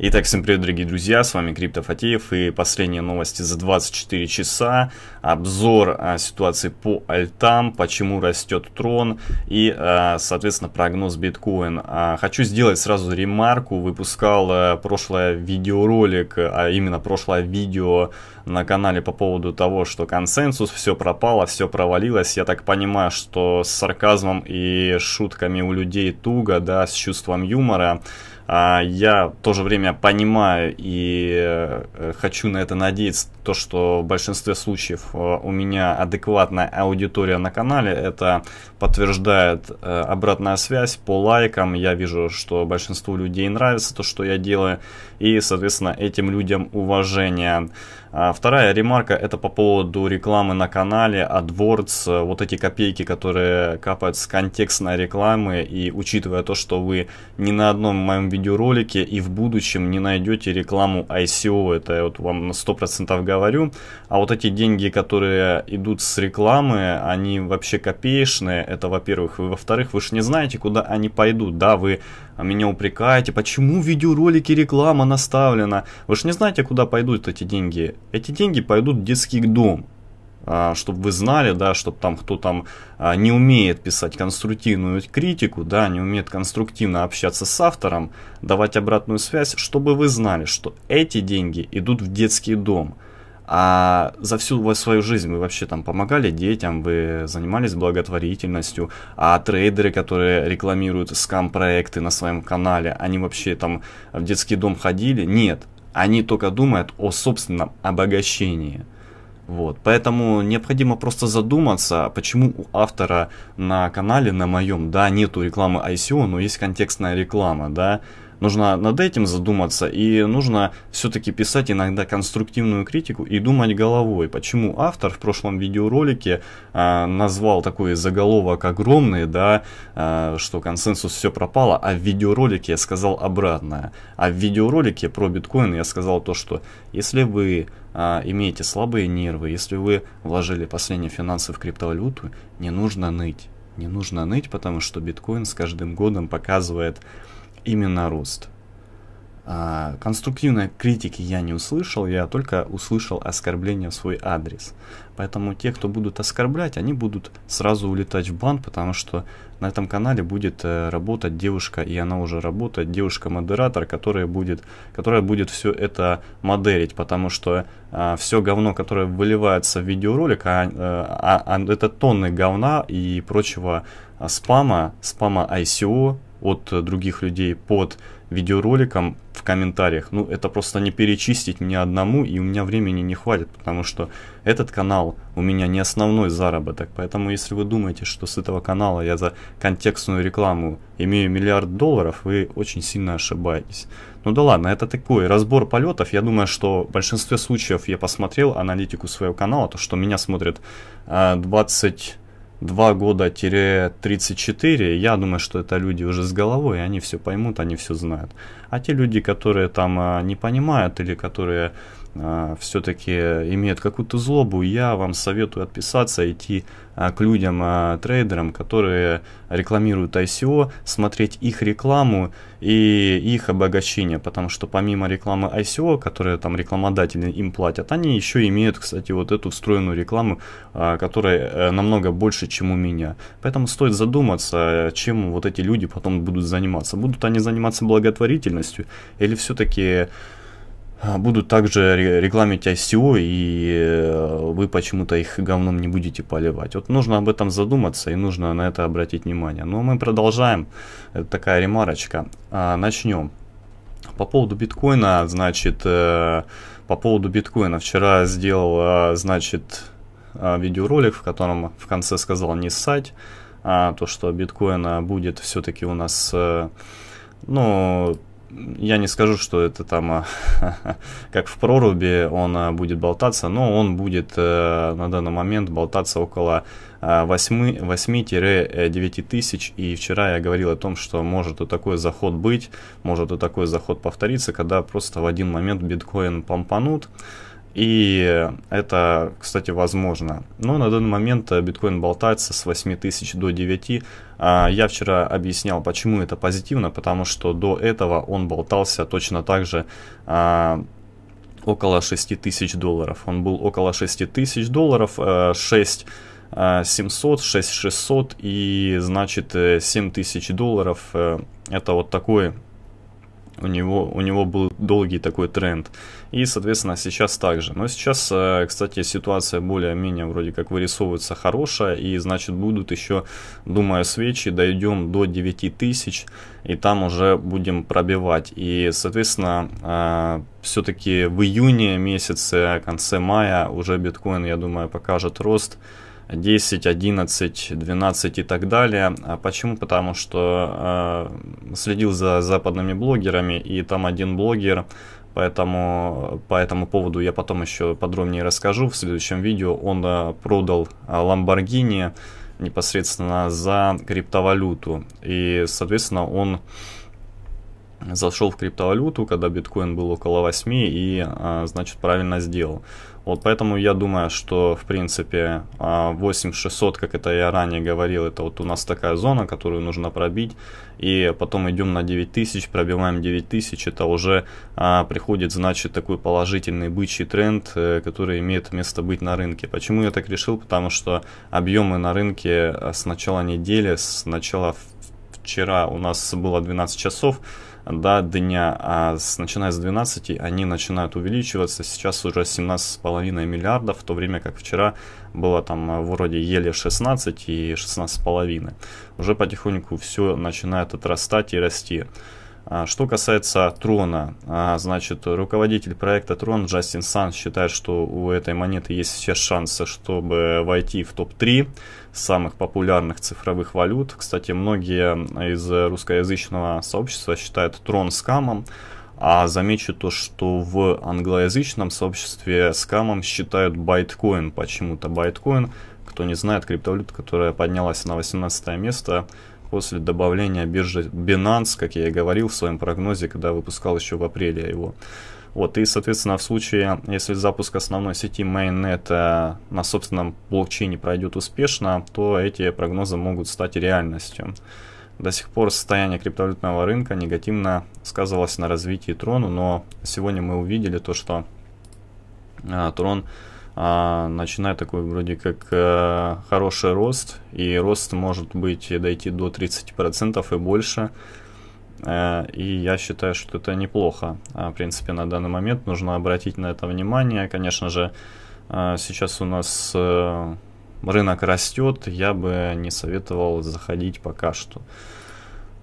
Итак, всем привет, дорогие друзья, с вами Крипто Фатеев и последние новости за 24 часа, обзор а, ситуации по альтам, почему растет трон и, а, соответственно, прогноз биткоин. А, хочу сделать сразу ремарку, выпускал а, прошлое видеоролик, а именно прошлое видео на канале по поводу того, что консенсус, все пропало, все провалилось. Я так понимаю, что с сарказмом и шутками у людей туго, да, с чувством юмора. А, я в то же время понимаю и э, хочу на это надеяться, то, что в большинстве случаев э, у меня адекватная аудитория на канале. Это подтверждает э, обратная связь по лайкам. Я вижу, что большинству людей нравится то, что я делаю. И, соответственно, этим людям уважение. А, вторая ремарка это по поводу рекламы на канале, AdWords, вот эти копейки, которые капают с контекстной рекламы и учитывая то, что вы ни на одном моем видео видеоролике и в будущем не найдете рекламу ICO, это я вот вам на 100% говорю. А вот эти деньги, которые идут с рекламы, они вообще копеечные, это во-первых. И во-вторых, вы же не знаете, куда они пойдут, да, вы меня упрекаете, почему в видеоролике реклама наставлена. Вы же не знаете, куда пойдут эти деньги. Эти деньги пойдут в детский дом. А, чтобы вы знали, да, чтобы там кто там а, не умеет писать конструктивную критику, да, не умеет конструктивно общаться с автором, давать обратную связь, чтобы вы знали, что эти деньги идут в детский дом. А за всю свою жизнь вы вообще там помогали детям, вы занимались благотворительностью, а трейдеры, которые рекламируют скам-проекты на своем канале, они вообще там в детский дом ходили? Нет, они только думают о собственном обогащении – вот, поэтому необходимо просто задуматься, почему у автора на канале, на моем, да, нету рекламы ICO, но есть контекстная реклама, да, нужно над этим задуматься, и нужно все-таки писать иногда конструктивную критику и думать головой, почему автор в прошлом видеоролике э, назвал такой заголовок огромный, да, э, что консенсус все пропало, а в видеоролике я сказал обратное. А в видеоролике про биткоин я сказал то, что если вы а, имеете слабые нервы, если вы вложили последние финансы в криптовалюту, не нужно ныть. Не нужно ныть, потому что биткоин с каждым годом показывает именно рост. А, конструктивной критики я не услышал, я только услышал оскорбление в свой адрес. Поэтому те, кто будут оскорблять, они будут сразу улетать в бан, потому что на этом канале будет э, работать девушка, и она уже работает, девушка-модератор, которая будет, которая будет все это модерить, потому что а, все говно, которое выливается в видеоролик, а, э, а, а, это тонны говна и прочего а, спама, спама ICO, от э, других людей под видеороликом в комментариях. Ну, это просто не перечистить мне одному, и у меня времени не хватит, потому что этот канал у меня не основной заработок. Поэтому, если вы думаете, что с этого канала я за контекстную рекламу имею миллиард долларов, вы очень сильно ошибаетесь. Ну да ладно, это такой разбор полетов. Я думаю, что в большинстве случаев я посмотрел аналитику своего канала, то, что меня смотрят э, а, 20 2 года-34, я думаю, что это люди уже с головой, они все поймут, они все знают. А те люди, которые там а, не понимают или которые а, все-таки имеет какую-то злобу, я вам советую отписаться, идти а, к людям, а, трейдерам, которые рекламируют ICO, смотреть их рекламу и их обогащение, потому что помимо рекламы ICO, которые там рекламодатели им платят, они еще имеют, кстати, вот эту встроенную рекламу, которая э, намного больше, чем у меня. Поэтому стоит задуматься, чем вот эти люди потом будут заниматься. Будут они заниматься благотворительностью или все-таки а, будут также рекламить ICO, и э, вы почему-то их говном не будете поливать. Вот нужно об этом задуматься, и нужно на это обратить внимание. Но мы продолжаем, это такая ремарочка. А, начнем. По поводу биткоина, значит, э, по поводу биткоина вчера сделал, э, значит, видеоролик, в котором в конце сказал не ссать, а то, что биткоина будет все-таки у нас, ну, я не скажу, что это там а, как в проруби он а, будет болтаться, но он будет э, на данный момент болтаться около 8-9 а, тысяч. И вчера я говорил о том, что может у такой заход быть, может у такой заход повториться, когда просто в один момент биткоин помпанут. И это, кстати, возможно. Но на данный момент э, биткоин болтается с 8 тысяч до 9. А, я вчера объяснял, почему это позитивно, потому что до этого он болтался точно так же а, около 6 тысяч долларов. Он был около 6 тысяч долларов, 6 700, 6600 и значит 7000 э, долларов. Э, это вот такой у него, у него был долгий такой тренд. И, соответственно, сейчас также. Но сейчас, э, кстати, ситуация более-менее вроде как вырисовывается хорошая, и, значит, будут еще, думаю, свечи, дойдем до 9000, и там уже будем пробивать. И, соответственно, э, все-таки в июне месяце, конце мая уже биткоин, я думаю, покажет рост. 10, 11, 12 и так далее. А Почему? Потому что э, следил за западными блогерами, и там один блогер, поэтому по этому поводу я потом еще подробнее расскажу в следующем видео. Он э, продал э, Lamborghini непосредственно за криптовалюту, и, соответственно, он зашел в криптовалюту, когда биткоин был около 8 и, а, значит, правильно сделал. Вот поэтому я думаю, что, в принципе, 8600, а, как это я ранее говорил, это вот у нас такая зона, которую нужно пробить. И потом идем на 9000, пробиваем 9000, это уже а, приходит, значит, такой положительный бычий тренд, э, который имеет место быть на рынке. Почему я так решил? Потому что объемы на рынке с начала недели, с начала вчера у нас было 12 часов, до дня, а с, начиная с 12 они начинают увеличиваться, сейчас уже 17,5 миллиардов, в то время как вчера было там э, вроде еле 16 и 16,5. Уже потихоньку все начинает отрастать и расти. А что касается Трона, а, значит, руководитель проекта Трон Джастин Сан считает, что у этой монеты есть все шансы, чтобы войти в топ-3 самых популярных цифровых валют. Кстати, многие из русскоязычного сообщества считают трон скамом, а замечу то, что в англоязычном сообществе скамом считают байткоин почему-то. Байткоин, кто не знает, криптовалюта, которая поднялась на 18 место после добавления биржи Binance, как я и говорил в своем прогнозе, когда выпускал еще в апреле его. Вот, и, соответственно, в случае, если запуск основной сети Mainnet э, на собственном блокчейне пройдет успешно, то эти прогнозы могут стать реальностью. До сих пор состояние криптовалютного рынка негативно сказывалось на развитии Трону, но сегодня мы увидели то, что э, Трон э, начинает такой вроде как хороший рост, и рост может быть дойти до 30% и больше. Э, и я считаю, что это неплохо. А, в принципе, на данный момент нужно обратить на это внимание. Конечно же, э, сейчас у нас э, рынок растет, я бы не советовал заходить пока что.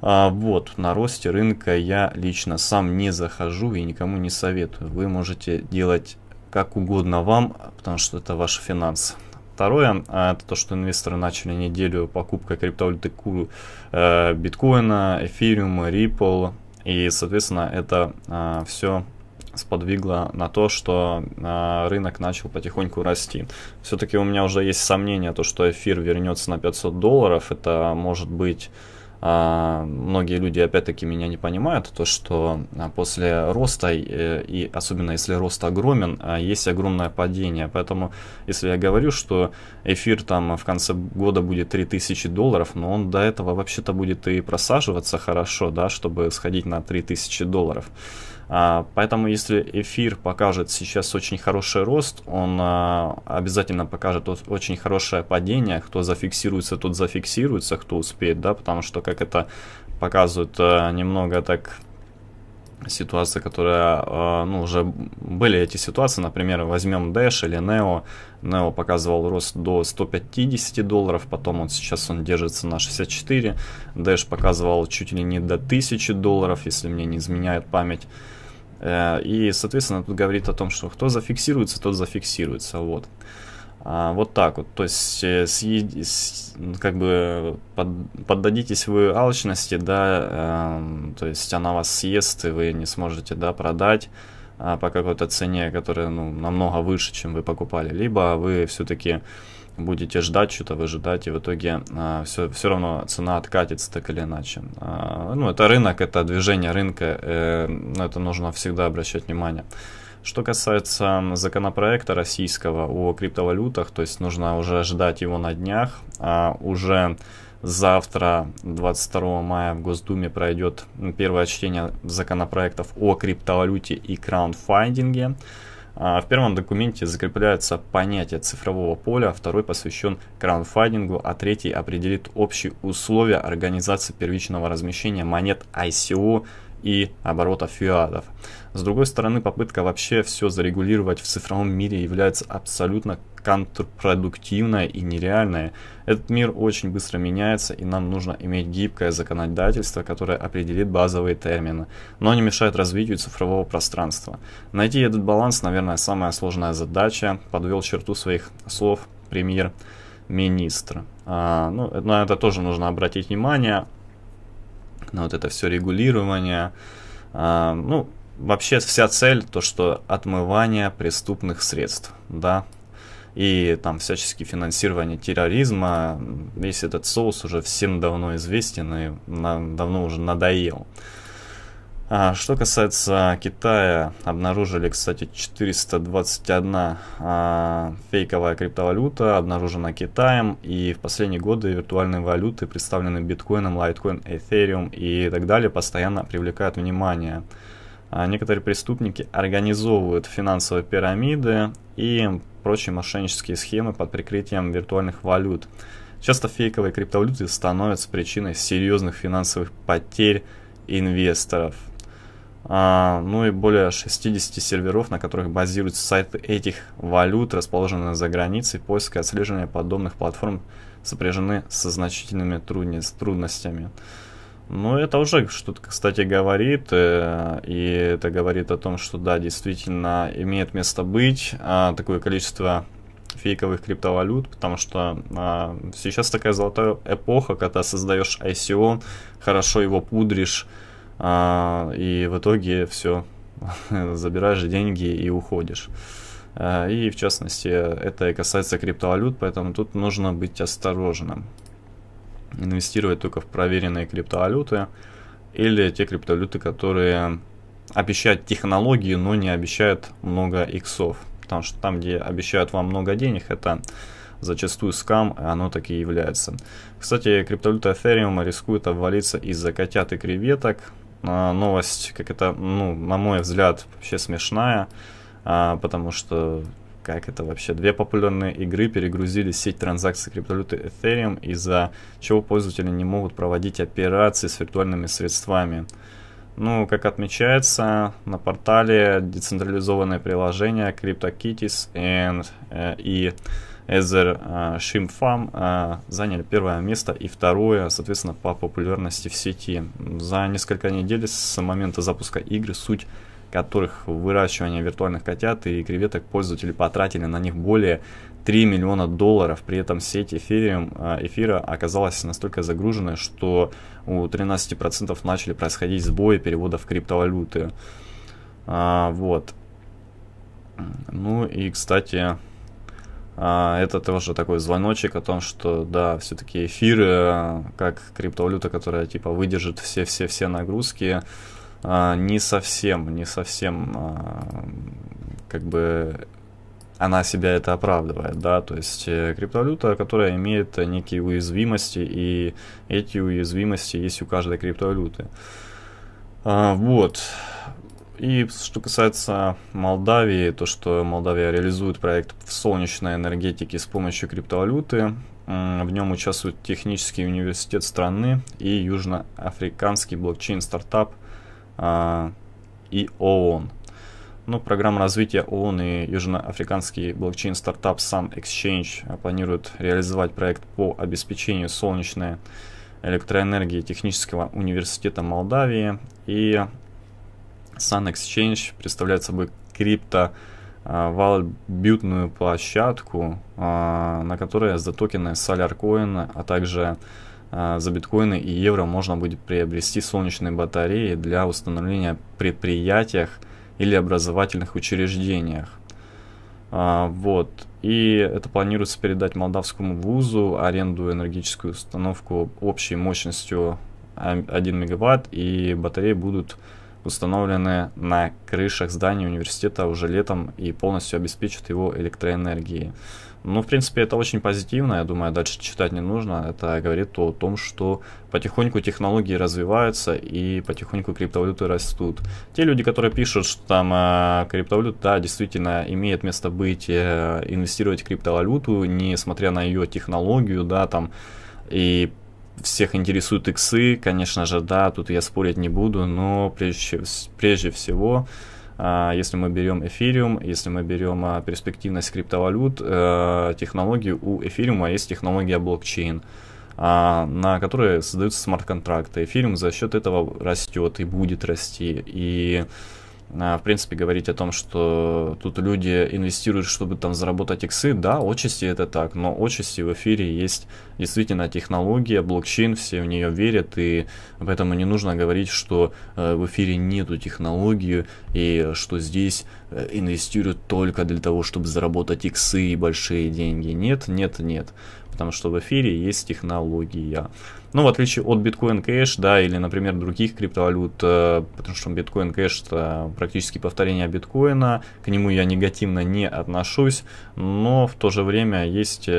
А, вот, на росте рынка я лично сам не захожу и никому не советую. Вы можете делать как угодно вам, потому что это ваши финансы. Второе, а, это то, что инвесторы начали неделю покупка криптовалюты э, биткоина, эфириума, Ripple. И, соответственно, это а, все сподвигло на то, что а, рынок начал потихоньку расти. Все-таки у меня уже есть сомнение, то, что эфир вернется на 500 долларов. Это может быть а, многие люди опять-таки меня не понимают, то что а, после роста, э, и особенно если рост огромен, а, есть огромное падение. Поэтому если я говорю, что эфир там в конце года будет 3000 долларов, но он до этого вообще-то будет и просаживаться хорошо, да, чтобы сходить на 3000 долларов. А, поэтому если эфир покажет сейчас очень хороший рост, он а, обязательно покажет очень хорошее падение. Кто зафиксируется, тот зафиксируется, кто успеет, да, потому что как это показывает э, немного так ситуация, которая, э, ну, уже были эти ситуации, например, возьмем Dash или Neo, Neo показывал рост до 150 долларов, потом он сейчас он держится на 64, Dash показывал чуть ли не до 1000 долларов, если мне не изменяет память, Э, и, соответственно, тут говорит о том, что кто зафиксируется, тот зафиксируется. Вот. А, вот так вот. То есть, э, съед... как бы под... поддадитесь вы алчности, да, эм, то есть она вас съест, и вы не сможете, да, продать а, по какой-то цене, которая ну, намного выше, чем вы покупали, либо вы все-таки будете ждать что-то, выжидать, и в итоге э, а, все, все равно цена откатится так или иначе. Э, ну, это рынок, это движение рынка, э, на это нужно всегда обращать внимание. Что касается законопроекта российского о криптовалютах, то есть нужно уже ждать его на днях, а уже завтра, 22 мая, в Госдуме пройдет первое чтение законопроектов о криптовалюте и краундфандинге. А, в первом документе закрепляется понятие цифрового поля, второй посвящен краундфандингу, а третий определит общие условия организации первичного размещения монет ICO и оборота фиатов. С другой стороны, попытка вообще все зарегулировать в цифровом мире является абсолютно контрпродуктивной и нереальной. Этот мир очень быстро меняется, и нам нужно иметь гибкое законодательство, которое определит базовые термины, но не мешает развитию цифрового пространства. Найти этот баланс, наверное, самая сложная задача, подвел черту своих слов премьер-министр. А, ну, на это тоже нужно обратить внимание на вот это все регулирование. А, ну, вообще вся цель то, что отмывание преступных средств, да, и там всячески финансирование терроризма, весь этот соус уже всем давно известен и нам давно уже надоел. А, что касается Китая, обнаружили, кстати, 421 а, фейковая криптовалюта, обнаружена Китаем, и в последние годы виртуальные валюты, представленные биткоином, лайткоин, эфириум и так далее, постоянно привлекают внимание. А некоторые преступники организовывают финансовые пирамиды и прочие мошеннические схемы под прикрытием виртуальных валют. Часто фейковые криптовалюты становятся причиной серьезных финансовых потерь инвесторов. А, ну и более 60 серверов, на которых базируются сайты этих валют, расположенные за границей. Поиск и отслеживание подобных платформ сопряжены со значительными трудностями. Ну, это уже что-то, кстати, говорит, э, и это говорит о том, что, да, действительно имеет место быть а, такое количество фейковых криптовалют, потому что а, сейчас такая золотая эпоха, когда создаешь ICO, хорошо его пудришь, а, и в итоге все, забираешь деньги и уходишь. А, и в частности, это и касается криптовалют, поэтому тут нужно быть осторожным. Инвестировать только в проверенные криптовалюты или те криптовалюты, которые обещают технологии, но не обещают много иксов. Потому что там, где обещают вам много денег, это зачастую скам, и оно так и является. Кстати, криптовалюта Ethereum рискует обвалиться из-за котят и креветок. А, новость, как это, ну, на мой взгляд, вообще смешная, а, потому что как это вообще? Две популярные игры перегрузили сеть транзакций криптовалюты Ethereum, из-за чего пользователи не могут проводить операции с виртуальными средствами. Ну, как отмечается, на портале децентрализованное приложение CryptoKitties and, э, и Эзер а, Шимфам а, заняли первое место и второе, соответственно, по популярности в сети. За несколько недель с момента запуска игры, суть которых выращивание виртуальных котят и креветок пользователи потратили на них более 3 миллиона долларов. При этом сеть эфириум, а, эфира оказалась настолько загруженной, что у 13% начали происходить сбои переводов криптовалюты. А, вот. Ну и, кстати, а, это тоже такой звоночек о том, что да, все-таки эфиры, э, как криптовалюта, которая типа выдержит все-все-все нагрузки, а, не совсем, не совсем а, как бы она себя это оправдывает, да, то есть э, криптовалюта, которая имеет некие уязвимости, и эти уязвимости есть у каждой криптовалюты. Вот, и что касается Молдавии, то, что Молдавия реализует проект в солнечной энергетике с помощью криптовалюты, в нем участвует технический университет страны и южноафриканский блокчейн-стартап а, и ООН. Ну, программа развития ООН и южноафриканский блокчейн-стартап Sun Exchange а, планируют реализовать проект по обеспечению солнечной электроэнергии Технического университета Молдавии и Sun Exchange представляет собой крипто а, валютную площадку, а, на которой за токены Solarcoin, а также а, за биткоины и евро можно будет приобрести солнечные батареи для установления в предприятиях или образовательных учреждениях. Вот. И это планируется передать молдавскому вузу аренду энергетическую установку общей мощностью 1 мегаватт, и батареи будут установлены на крышах зданий университета уже летом и полностью обеспечат его электроэнергией. Ну, в принципе, это очень позитивно, я думаю, дальше читать не нужно. Это говорит о том, что потихоньку технологии развиваются и потихоньку криптовалюты растут. Те люди, которые пишут, что там э, криптовалюта, да, действительно имеет место быть, э, инвестировать в криптовалюту, несмотря на ее технологию, да, там, и всех интересуют иксы, конечно же, да, тут я спорить не буду, но прежде, прежде всего, а, если мы берем эфириум, если мы берем а, перспективность криптовалют, э, технологии у эфириума есть технология блокчейн а, на которые создаются смарт-контракты. Эфириум за счет этого растет и будет расти. И а, в принципе, говорить о том, что тут люди инвестируют, чтобы там заработать иксы, да, отчасти это так, но отчасти в эфире есть действительно технология, блокчейн, все в нее верят, и поэтому не нужно говорить, что э, в эфире нету технологии, и что здесь э, инвестируют только для того, чтобы заработать иксы и большие деньги. Нет, нет, нет потому что в эфире есть технология. Ну, в отличие от Bitcoin Cash, да, или, например, других криптовалют, э, потому что Bitcoin Cash это практически повторение биткоина, к нему я негативно не отношусь, но в то же время есть э,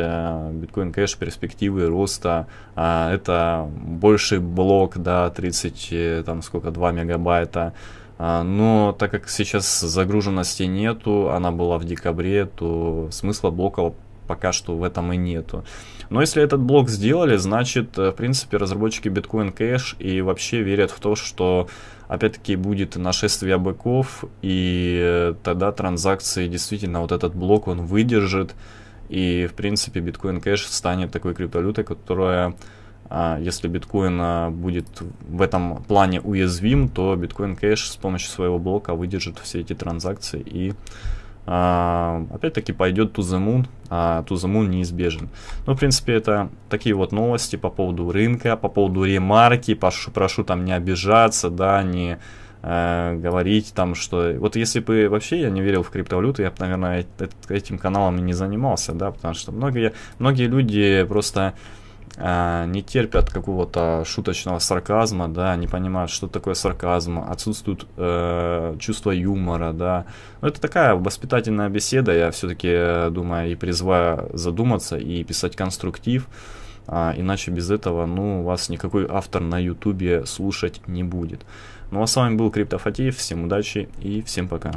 Bitcoin Cash перспективы роста, а, это больший блок, да, 30, э, там сколько, 2 мегабайта, а, но так как сейчас загруженности нету, она была в декабре, то смысла блока пока что в этом и нету. Но если этот блок сделали, значит, э, в принципе, разработчики Bitcoin Cash и вообще верят в то, что опять-таки будет нашествие быков, и э, тогда транзакции действительно вот этот блок он выдержит, и в принципе Bitcoin Cash станет такой криптовалютой, которая а, если биткоин а, будет в этом плане уязвим, то биткоин кэш с помощью своего блока выдержит все эти транзакции и а, опять-таки пойдет to the moon, а to the moon неизбежен. Ну, в принципе, это такие вот новости по поводу рынка, по поводу ремарки, прошу, прошу там не обижаться, да, не э, говорить там, что... Вот если бы вообще я не верил в криптовалюту, я бы, наверное, этим каналом и не занимался, да, потому что многие, многие люди просто а, не терпят какого-то шуточного сарказма, да, не понимают, что такое сарказм, отсутствует э, чувство юмора, да. Но ну, это такая воспитательная беседа, я все-таки э, думаю и призываю задуматься и писать конструктив, а, иначе без этого, ну, вас никакой автор на ютубе слушать не будет. Ну а с вами был Криптофатиев, всем удачи и всем пока.